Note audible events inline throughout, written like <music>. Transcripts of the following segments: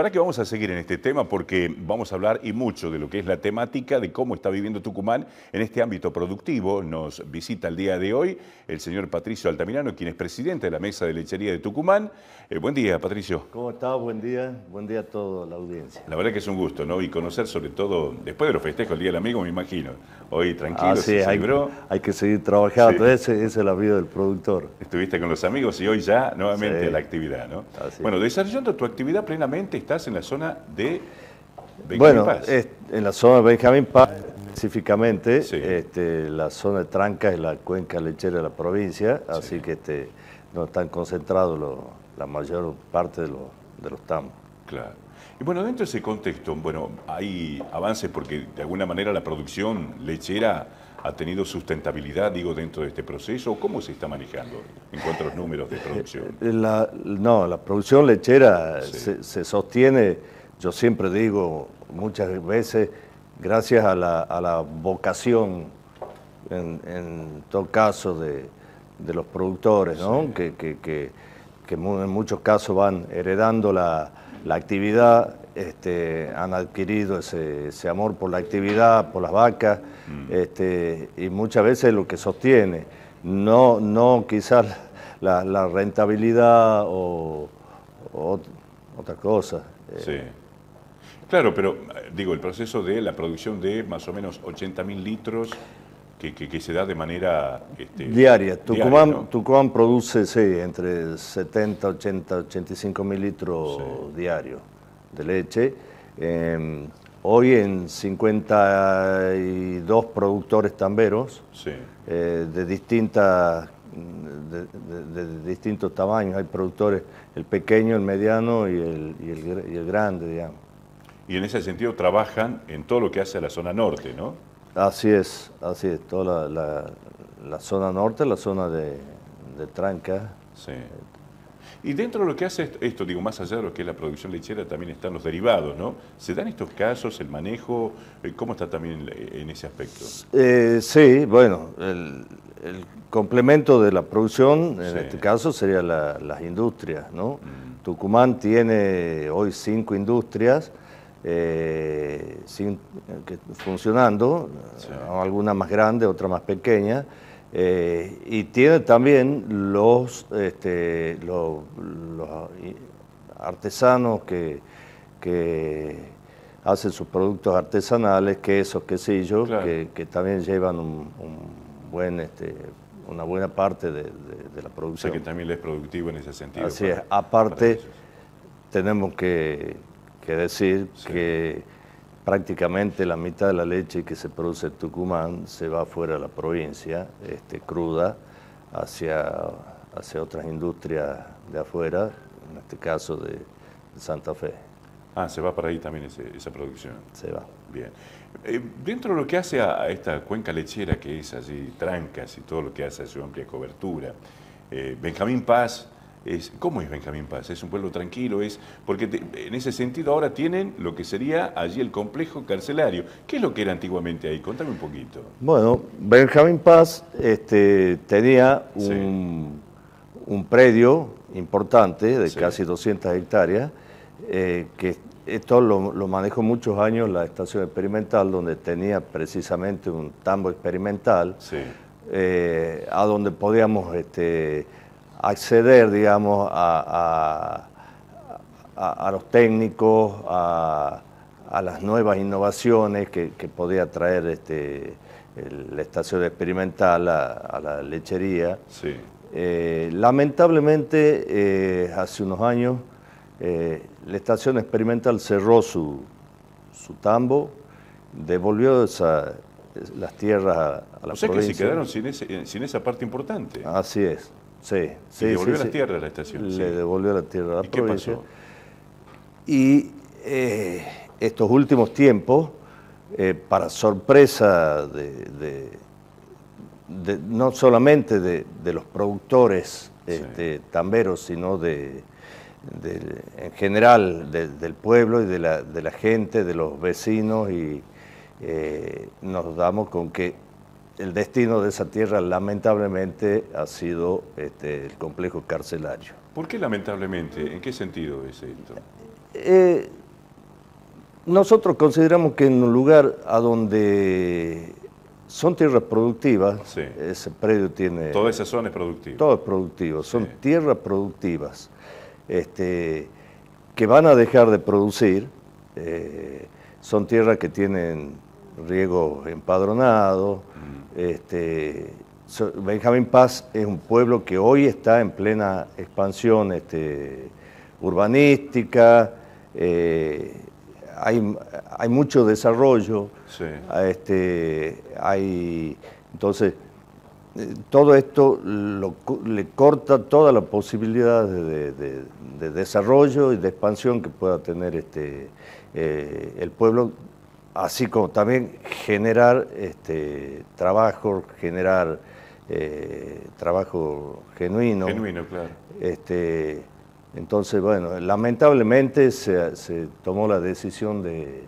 verdad que vamos a seguir en este tema porque vamos a hablar y mucho de lo que es la temática de cómo está viviendo Tucumán en este ámbito productivo. Nos visita el día de hoy el señor Patricio Altamirano, quien es presidente de la Mesa de Lechería de Tucumán. Eh, buen día, Patricio. ¿Cómo estás? Buen día. Buen día a toda la audiencia. La verdad que es un gusto, ¿no? Y conocer sobre todo, después de los festejos, el Día del Amigo, me imagino. Hoy tranquilo, ah, sí, hay, que seguir trabajando. Ese, es la vida del productor. Estuviste con los amigos y hoy ya nuevamente la actividad, ¿no? bueno, desarrollando tu actividad plenamente, estás en la zona de Benjamín bueno, en la zona de Benjamín Paz, específicamente, este, la zona de Tranca es la cuenca lechera de la provincia, así que este, no están concentrados los, la mayor parte de los, de Claro. Y bueno, dentro de ese contexto, bueno, hay avances porque de alguna manera la producción lechera ha tenido sustentabilidad, digo, dentro de este proceso? ¿Cómo se está manejando en cuanto a los números de producción? Eh, eh, no, la producción lechera se, sostiene, yo siempre digo, muchas veces, gracias a la, vocación, en, todo caso, de, los productores, que, en muchos casos van heredando la la actividad, este, han adquirido ese, amor por la actividad, por las vacas, mm. este, y muchas veces lo que sostiene, no, no quizás la, rentabilidad o, o, otra cosa. Eh. Sí. Claro, pero eh, digo, el proceso de la producción de más o menos 80.000 litros que, se da de manera... Este, diaria. Tucumán, produce, sí, entre 70, 80, 85 mil litros diarios de leche. Em, hoy en 52 productores tamberos eh, de de, distintos tamaños. Hay productores, el pequeño, el mediano y el, y el grande, digamos. Y en ese sentido trabajan en todo lo que hace la zona norte, ¿no? Así es, así es. Toda la, zona norte, la zona de, Tranca. Sí. Y dentro de lo que hace esto, digo, más allá de lo que es la producción lechera, también están los derivados, ¿no? ¿Se dan estos casos, el manejo? Eh, ¿Cómo está también eh, en ese aspecto? Eh, sí, bueno, el, complemento de la producción, en este caso, serían las industrias, ¿no? Mm. Tucumán tiene hoy cinco industrias eh, sin, funcionando, alguna más grande, otra más pequeña, eh, y tiene también los, este, artesanos que, hacen sus productos artesanales, quesos, quesillos, que, que también llevan este, una buena parte de, la producción. que también es productivo en ese sentido. Así es. Aparte, tenemos que decir que prácticamente la mitad de la leche que se produce en Tucumán se va fuera de la provincia, este, cruda, hacia, hacia otras industrias de afuera, en este caso de, Santa Fe. Ah, se va para ahí también esa producción. Se va. Bien. Eh, dentro de lo que hace a, esta cuenca lechera que es así, trancas y todo lo que hace a su amplia cobertura, eh, Benjamín Paz es, ¿Cómo es Benjamín Paz? ¿Es un pueblo tranquilo? es Porque en ese sentido ahora tienen lo que sería allí el complejo carcelario. ¿Qué es lo que era antiguamente ahí? Contame un poquito. Bueno, Benjamín Paz este, tenía un, predio importante de casi 200 hectáreas, eh, que esto lo, manejó muchos años la estación experimental, donde tenía precisamente un tambo experimental, eh, a donde podíamos... Este, acceder, digamos, a, los técnicos, a, las nuevas innovaciones que, podía traer este, la estación experimental a, la lechería. Sí. Eh, lamentablemente, eh, hace unos años, eh, la estación experimental cerró su, su tambo, devolvió las tierras a, la o sea que se quedaron sin esa parte importante. Así es. Sí, Le devolvió la tierra a la estación. Le devolvió la tierra a la ¿Y Y eh, estos últimos tiempos, eh, para sorpresa de, no solamente de, los productores este, tamberos, sino de, en general del pueblo y de la, gente, de los vecinos, y eh, nos damos con que el destino de esa tierra lamentablemente ha sido este, el complejo carcelario. ¿Por qué lamentablemente? ¿En qué sentido es esto? Eh, nosotros consideramos que en un lugar a donde son tierras productivas, ese predio tiene... Toda esa zona es productiva. Todo es productivo, son tierras productivas este, que van a dejar de producir, eh, son tierras que tienen riego empadronado, mm. Este, Benjamín Paz es un pueblo que hoy está en plena expansión este, urbanística, eh, hay, mucho desarrollo, este, entonces eh, todo esto le corta toda la posibilidad de, desarrollo y de expansión que pueda tener eh, el pueblo así como también generar este, trabajo, generar eh, trabajo genuino. Genuino, claro. Este, entonces, bueno, lamentablemente se, tomó la decisión de,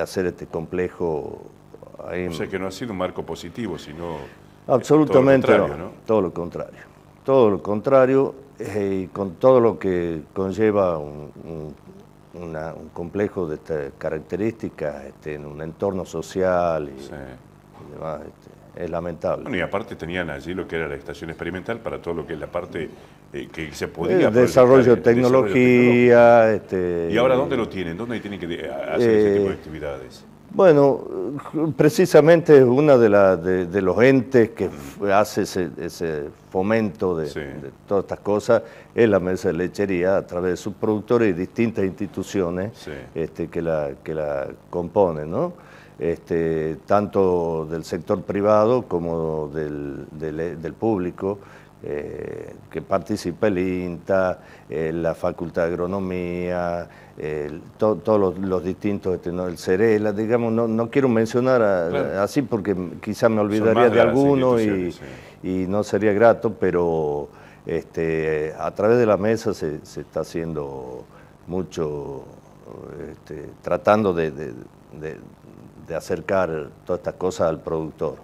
hacer este complejo ahí. O sea que no ha sido un marco positivo, sino... Absolutamente todo lo contrario, no, Todo lo contrario. Todo lo contrario, eh, y con todo lo que conlleva un un complejo de este, características este, en un entorno social y, demás. Este, es lamentable. y aparte tenían allí lo que era la estación experimental para todo lo que es la parte eh, que se podía... Eh, desarrollo, de tecnología. ¿Y ahora dónde lo tienen? ¿Dónde tienen que hacer ese eh, tipo de actividades? Bueno, precisamente una de, los entes que hace ese, fomento de, todas estas cosas es la mesa de lechería a través de sus productores y distintas instituciones este, que, la, componen, este, tanto del sector privado como del, del, del público eh, que participa el INTA, eh, la Facultad de Agronomía, eh, todos los, distintos, este, el CERELA, digamos, no, quiero mencionar así porque quizás me olvidaría de, alguno y, no sería grato, pero este, a través de la mesa se, se está haciendo mucho, este, tratando de acercar todas estas cosas al productor.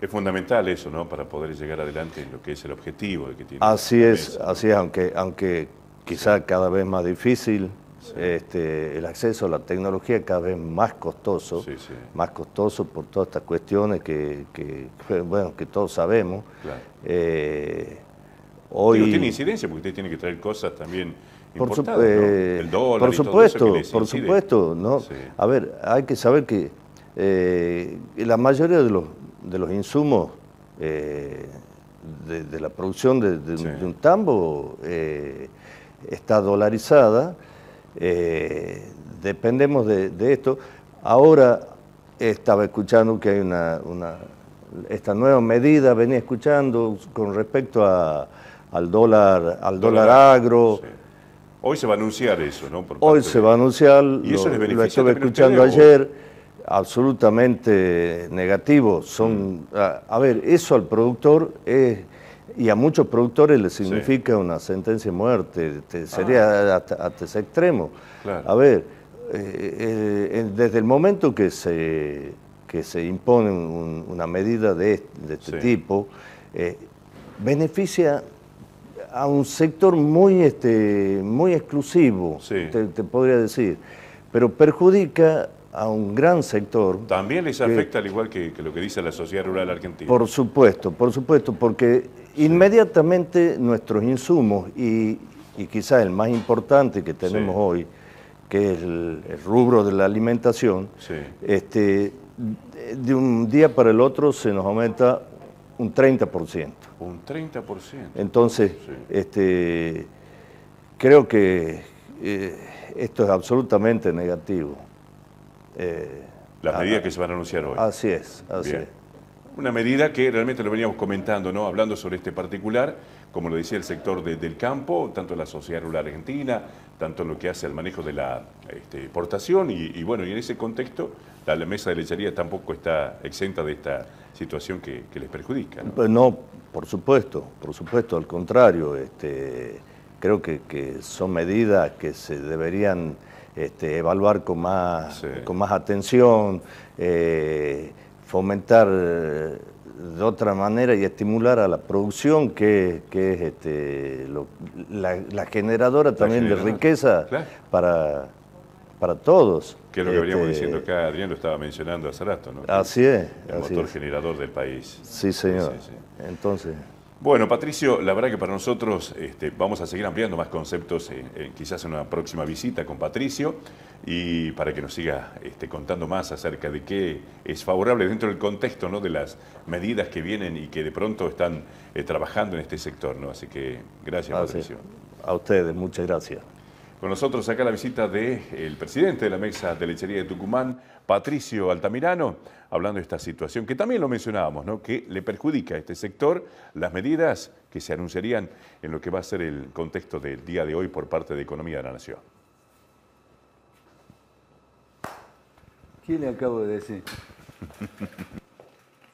Es fundamental eso, ¿no? Para poder llegar adelante en lo que es el objetivo que tiene. Así es, así es, aunque, aunque quizá cada vez más difícil, este, el acceso a la tecnología cada vez más costoso, más costoso por todas estas cuestiones que, <laughs> bueno, que todos sabemos. Eh, hoy... tiene incidencia porque usted tiene que traer cosas también por, eh, dólar por supuesto, por supuesto, ¿no? A ver, hay que saber que eh, la mayoría de los de los insumos eh, de, la producción de, un tambo eh, está dolarizada, eh, dependemos de, esto. Ahora estaba escuchando que hay una, esta nueva medida, venía escuchando con respecto a, al dólar, al dólar, agro. Hoy se va a anunciar eso, ¿no? Hoy se va a anunciar, ¿Y lo, eso escuchando ayer absolutamente negativo. Son, mm. a, ver, eso al productor es, y a muchos productores le significa una sentencia de muerte, ah. sería hasta, ese extremo. A ver, eh, eh, desde el momento que se, que se impone una medida de, este tipo, eh, beneficia a un sector muy, este, muy exclusivo, te podría decir, pero perjudica a un gran sector. También les afecta, al igual que, lo que dice la sociedad rural argentina. Por supuesto, por supuesto, porque inmediatamente nuestros insumos y, quizás el más importante que tenemos hoy, que es el, rubro de la alimentación, este, de un día para el otro se nos aumenta un 30%. Un 30%. Entonces, este, creo que eh, esto es absolutamente negativo. Eh, Las medidas que se van a anunciar hoy. Así es, así es. Una medida que realmente lo veníamos comentando, ¿no? Hablando sobre este particular, como lo decía el sector del campo, tanto la sociedad rural argentina, tanto lo que hace al manejo de la este, exportación, y, bueno, y en ese contexto, la, mesa de lechería tampoco está exenta de esta situación que, les perjudica. Pues ¿no? por supuesto, por supuesto, al contrario, este, creo que son medidas que se deberían este, evaluar con más, con más atención, eh, fomentar de otra manera y estimular a la producción, que, es este, la, generadora también de riqueza para, para todos. Que es lo que veníamos este, diciendo acá, Adrián lo estaba mencionando hace rato, ¿no? Así es. El motor generador del país. Sí, señor. Entonces... Bueno, Patricio, la verdad que para nosotros este, vamos a seguir ampliando más conceptos, quizás en una próxima visita con Patricio, y para que nos siga este, contando más acerca de qué es favorable dentro del contexto ¿no? de las medidas que vienen y que de pronto están eh, trabajando en este sector. ¿no? Así que gracias, Patricio. A ustedes, muchas gracias. Con nosotros acá la visita del el presidente de la mesa de lechería de Tucumán, Patricio Altamirano, hablando de esta situación que también lo mencionábamos, ¿no? que le perjudica a este sector las medidas que se anunciarían en lo que va a ser el contexto del día de hoy por parte de Economía de la Nación. ¿Qué le acabo de decir?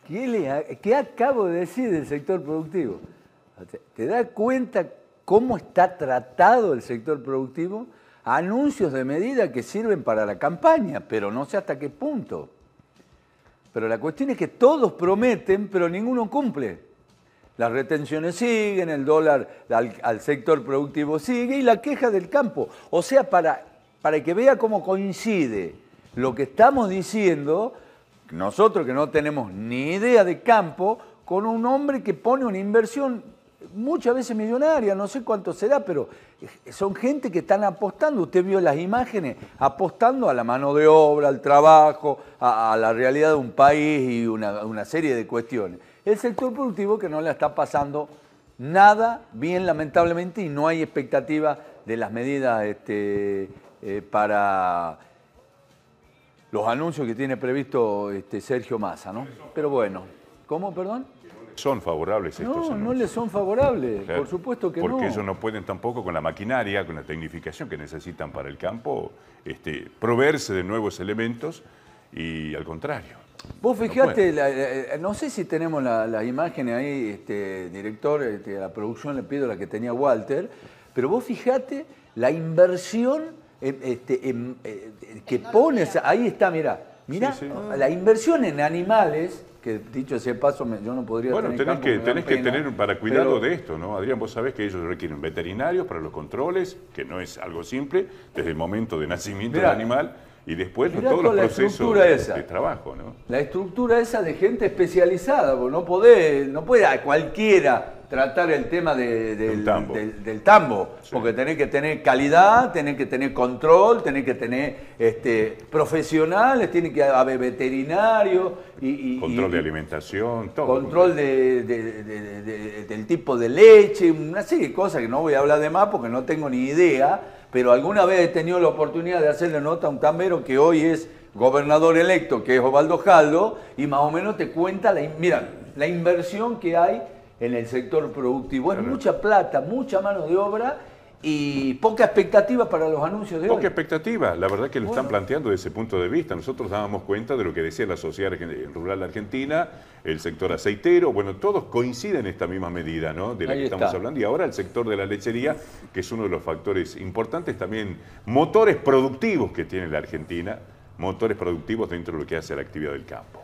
¿Qué, le, acabo de decir del sector productivo? ¿Te das cuenta cómo está tratado el sector productivo, anuncios de medida que sirven para la campaña, pero no sé hasta qué punto. Pero la cuestión es que todos prometen, pero ninguno cumple. Las retenciones siguen, el dólar al, sector productivo sigue y la queja del campo. O sea, para, para que vea cómo coincide lo que estamos diciendo, nosotros que no tenemos ni idea de campo, con un hombre que pone una inversión muchas veces millonaria, no sé cuánto será, pero eh, son gente que están apostando, usted vio las imágenes, apostando a la mano de obra, al trabajo, a, la realidad de un país y una, serie de cuestiones. El sector productivo que no le está pasando nada bien, lamentablemente, y no hay expectativa de las medidas este, eh, para los anuncios que tiene previsto este, Sergio Massa, ¿no? Pero bueno, ¿cómo, perdón? son favorables estos estos No, no les son favorables, por supuesto que no. Porque ellos no pueden tampoco con la maquinaria, con la tecnificación que necesitan para el campo, este, proveerse de nuevos elementos y al contrario. Vos fijate, eh, eh, no, sé si tenemos las la imágenes ahí, este, director, este, la producción le pido la que tenía Walter, pero vos fijate la inversión este, eh, que pones, ahí está, mirá Mira, la inversión en animales, que dicho ese paso, yo no podría Bueno, tenés, que, tenés que tener para cuidado de esto, ¿no? Adrián, vos sabés que ellos requieren veterinarios para los controles, que no es algo simple, desde el momento de nacimiento del animal. Y después de todos los procesos de, trabajo, ¿no? La estructura esa de gente especializada, porque no puede, no puede a cualquiera tratar el tema del tambo, porque tenés que tener calidad, tenés que tener control, tenés que tener este, profesionales, tiene que haber veterinario, Y, control de alimentación, todo. Control del tipo de leche, una serie de cosas que no voy a hablar de más porque no tengo ni idea pero alguna vez he tenido la oportunidad de hacerle nota a un tambero que hoy es gobernador electo, que es Ovaldo Jaldo, y más o menos te cuenta, la, mira, la inversión que hay en el sector productivo. Es mucha plata, mucha mano de obra y poca expectativa para los anuncios de hoy. Poca expectativa, la verdad que lo están planteando desde ese punto de vista. Nosotros dábamos cuenta de lo que decía la Sociedad eh, Rural Argentina, el sector aceitero, bueno, todos coinciden en esta misma medida, ¿no? De la que estamos hablando. Y ahora el sector de la lechería, que es uno de los factores importantes, también motores productivos que tiene la Argentina, motores productivos dentro de lo que hace la actividad del campo.